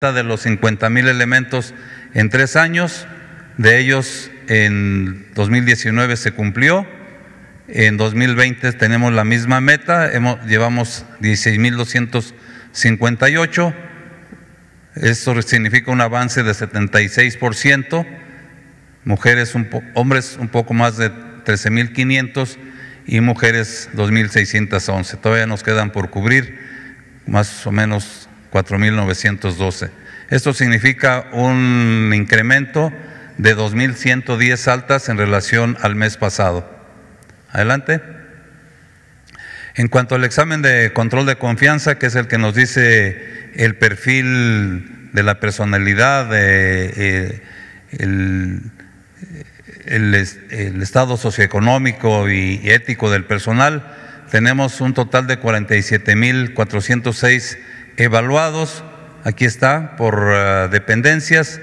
de los 50 mil elementos en tres años, de ellos en 2019 se cumplió, en 2020 tenemos la misma meta, hemos, llevamos 16.258, esto significa un avance de 76%, mujeres hombres un poco más de 13.500 y mujeres 2.611. Todavía nos quedan por cubrir más o menos 4.912. Esto significa un incremento de 2.110 altas en relación al mes pasado. Adelante. En cuanto al examen de control de confianza, que es el que nos dice el perfil de la personalidad, eh, el, el, estado socioeconómico y ético del personal, tenemos un total de 47.406 evaluados, aquí está, por eh, dependencias,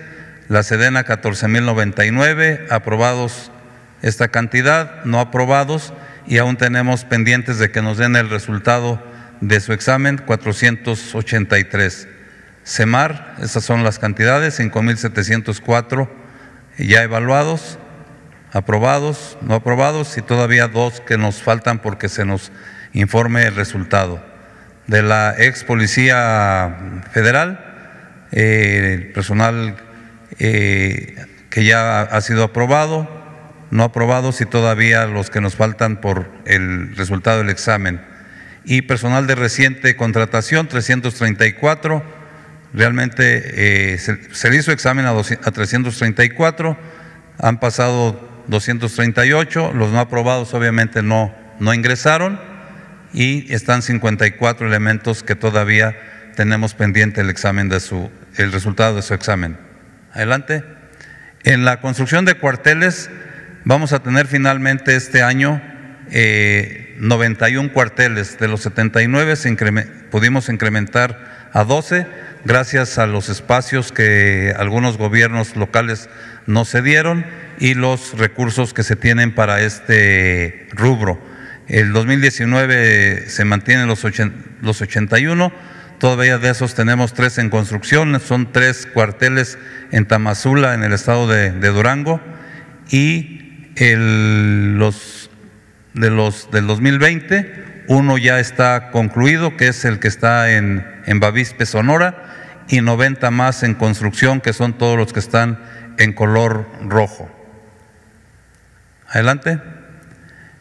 la Sedena 14.099, aprobados esta cantidad, no aprobados y aún tenemos pendientes de que nos den el resultado de su examen 483. CEMAR, esas son las cantidades, 5.704 ya evaluados, aprobados, no aprobados y todavía dos que nos faltan porque se nos informe el resultado de la ex Policía Federal, eh, personal eh, que ya ha sido aprobado, no aprobado, si todavía los que nos faltan por el resultado del examen. Y personal de reciente contratación, 334, realmente eh, se, le hizo examen a, a 334, han pasado 238, los no aprobados obviamente no, no ingresaron y están 54 elementos que todavía tenemos pendiente el examen de su, el resultado de su examen. Adelante. En la construcción de cuarteles vamos a tener finalmente este año 91 eh, cuarteles. De los 79 pudimos incrementar a 12 gracias a los espacios que algunos gobiernos locales nos cedieron y los recursos que se tienen para este rubro. El 2019 se mantienen los, los 81, todavía de esos tenemos tres en construcción, son tres cuarteles en Tamazula, en el estado de, Durango, y los, de los del 2020, uno ya está concluido, que es el que está en, en Bavispe, Sonora, y 90 más en construcción, que son todos los que están en color rojo. Adelante.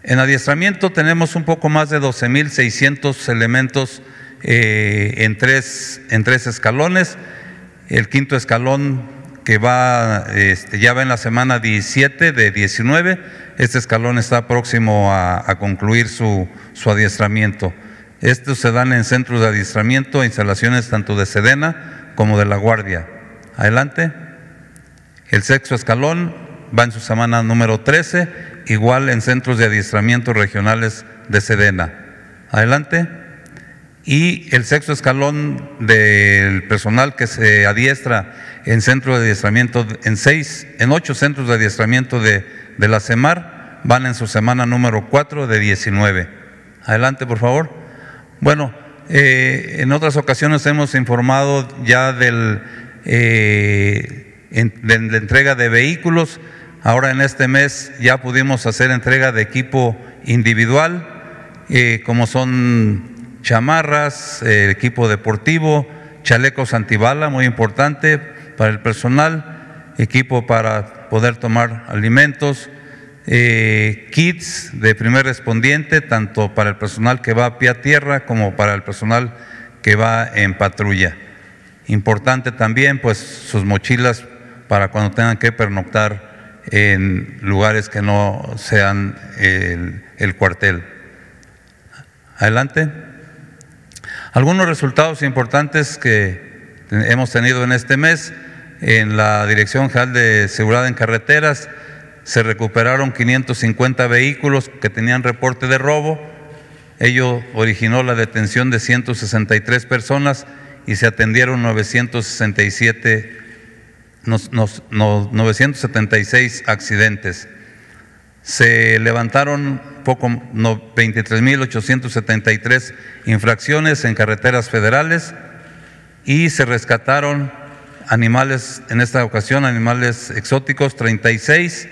En adiestramiento tenemos un poco más de 12.600 elementos eh, en, tres, en tres escalones. El quinto escalón que va, este, ya va en la semana 17 de 19. Este escalón está próximo a, concluir su, su, adiestramiento. Estos se dan en centros de adiestramiento, instalaciones tanto de Sedena como de la Guardia. Adelante. El sexto escalón va en su semana número 13 igual en centros de adiestramiento regionales de Sedena. Adelante. Y el sexto escalón del personal que se adiestra en centro de adiestramiento, en seis, en ocho centros de adiestramiento de, la CEMAR, van en su semana número 4 de 19. Adelante, por favor. Bueno, eh, en otras ocasiones hemos informado ya del, eh, de la entrega de vehículos Ahora en este mes ya pudimos hacer entrega de equipo individual, eh, como son chamarras, eh, equipo deportivo, chalecos antibala, muy importante para el personal, equipo para poder tomar alimentos, eh, kits de primer respondiente, tanto para el personal que va a pie a tierra como para el personal que va en patrulla. Importante también, pues, sus mochilas para cuando tengan que pernoctar en lugares que no sean el, cuartel. Adelante. Algunos resultados importantes que hemos tenido en este mes en la Dirección General de Seguridad en Carreteras se recuperaron 550 vehículos que tenían reporte de robo. Ello originó la detención de 163 personas y se atendieron 967 976 accidentes. Se levantaron poco no, 23.873 infracciones en carreteras federales y se rescataron animales, en esta ocasión animales exóticos, 36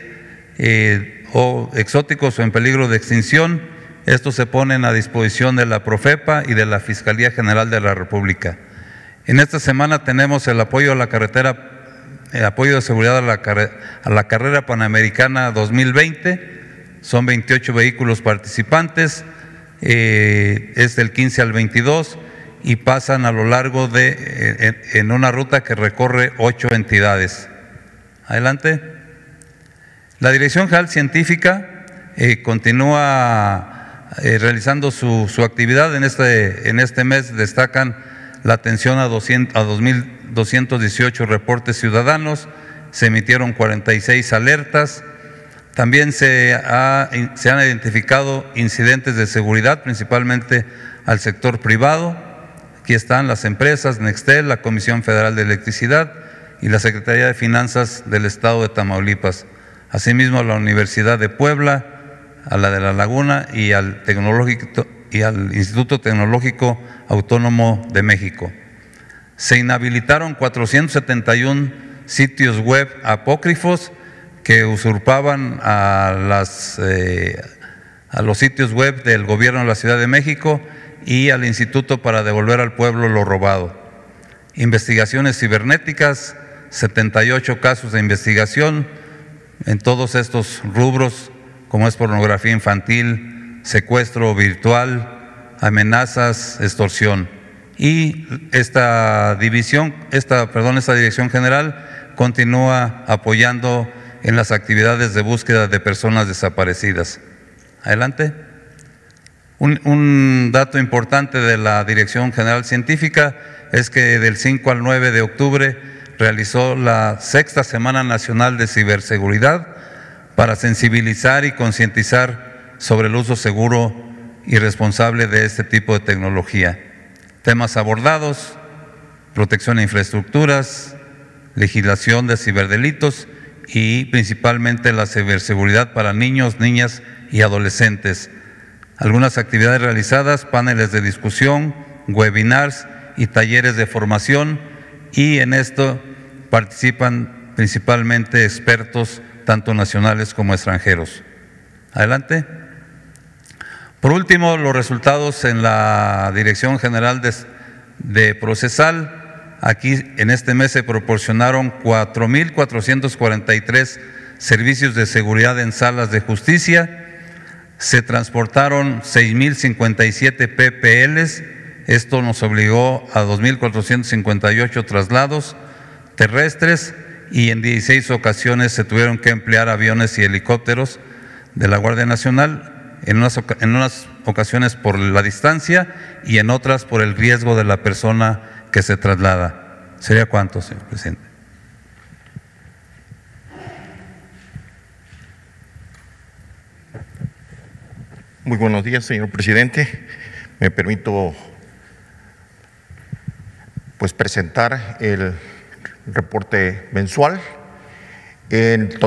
eh, o exóticos o en peligro de extinción. Estos se ponen a disposición de la Profepa y de la Fiscalía General de la República. En esta semana tenemos el apoyo a la carretera apoyo de seguridad a la, carrera panamericana 2020. Son 28 vehículos participantes, eh, es del 15 al 22 y pasan a lo largo de, eh, en, una ruta que recorre ocho entidades. Adelante. La Dirección General Científica eh, continúa realizando su, su, actividad. En este, en este mes destacan la atención a, 200, a 2.218 reportes ciudadanos, se emitieron 46 alertas, también se, se, han identificado incidentes de seguridad, principalmente al sector privado. Aquí están las empresas, Nextel, la Comisión Federal de Electricidad y la Secretaría de Finanzas del Estado de Tamaulipas. Asimismo, a la Universidad de Puebla, a la de La Laguna y al Tecnológico, y al Instituto Tecnológico Autónomo de México. Se inhabilitaron 471 sitios web apócrifos que usurpaban eh, a, los sitios web del gobierno de la Ciudad de México y al Instituto para devolver al pueblo lo robado. Investigaciones cibernéticas, 78 casos de investigación en todos estos rubros, como es pornografía infantil, secuestro virtual, amenazas, extorsión. Y esta división, esta, perdón, esta dirección general continúa apoyando en las actividades de búsqueda de personas desaparecidas. Adelante. Un, un, dato importante de la Dirección General Científica es que del 5 al 9 de octubre realizó la sexta Semana Nacional de Ciberseguridad para sensibilizar y concientizar sobre el uso seguro y responsable de este tipo de tecnología. Temas abordados, protección de infraestructuras, legislación de ciberdelitos y principalmente la ciberseguridad para niños, niñas y adolescentes. Algunas actividades realizadas, paneles de discusión, webinars y talleres de formación y en esto participan principalmente expertos tanto nacionales como extranjeros. Adelante. Por último, los resultados en la Dirección General de, Procesal. Aquí en este mes se proporcionaron 4.443 servicios de seguridad en salas de justicia. Se transportaron 6.057 PPLs. Esto nos obligó a 2.458 traslados terrestres y en 16 ocasiones se tuvieron que emplear aviones y helicópteros de la Guardia Nacional en unas, en unas ocasiones por la distancia y en otras por el riesgo de la persona que se traslada. ¿Sería cuánto, señor presidente? Muy buenos días, señor presidente. Me permito pues presentar el reporte mensual. En